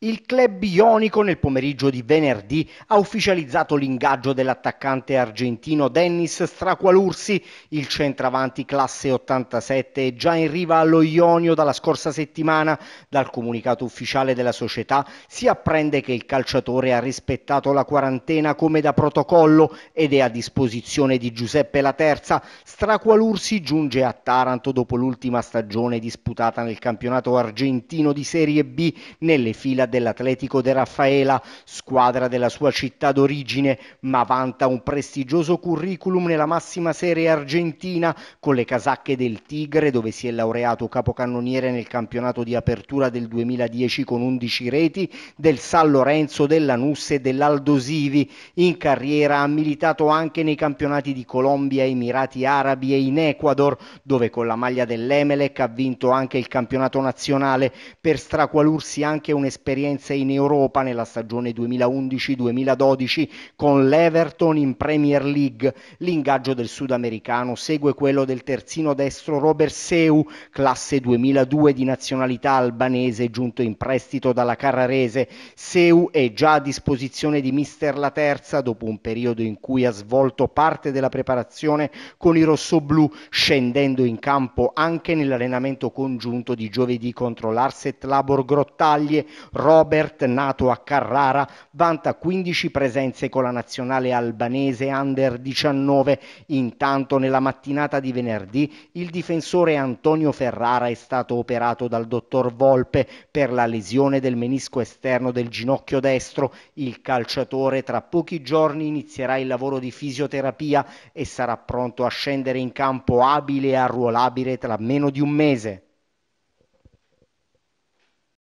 Il club ionico nel pomeriggio di venerdì ha ufficializzato l'ingaggio dell'attaccante argentino Dennis Straqualursi. Il centravanti classe 87 è già in riva allo Ionio dalla scorsa settimana. Dal comunicato ufficiale della società si apprende che il calciatore ha rispettato la quarantena come da protocollo ed è a disposizione di Giuseppe La Terza. Straqualursi giunge a Taranto dopo l'ultima stagione disputata nel campionato argentino di Serie B nelle fila dell'Atletico de Raffaela, squadra della sua città d'origine, ma vanta un prestigioso curriculum nella massima serie argentina con le casacche del Tigre dove si è laureato capocannoniere nel campionato di apertura del 2010 con 11 reti, del San Lorenzo, della Nusse e dell'Aldosivi. In carriera ha militato anche nei campionati di Colombia, Emirati Arabi e in Ecuador, dove con la maglia dell'Emelec ha vinto anche il campionato nazionale per straqualursi anche un'esperienza esperienze in Europa nella stagione 2011-2012 con l'Everton in Premier League. L'ingaggio del sudamericano segue quello del terzino destro Robert Seu, classe 2002 di nazionalità albanese, giunto in prestito dalla Carrarese. Seu è già a disposizione di Mister La Terza dopo un periodo in cui ha svolto parte della preparazione con i rossoblù, scendendo in campo anche nell'allenamento congiunto di giovedì contro l'Arset Labor Grottaglie. Robert, nato a Carrara, vanta 15 presenze con la nazionale albanese under 19. Intanto nella mattinata di venerdì il difensore Antonio Ferrara è stato operato dal dottor Volpe per la lesione del menisco esterno del ginocchio destro. Il calciatore tra pochi giorni inizierà il lavoro di fisioterapia e sarà pronto a scendere in campo abile e arruolabile tra meno di un mese.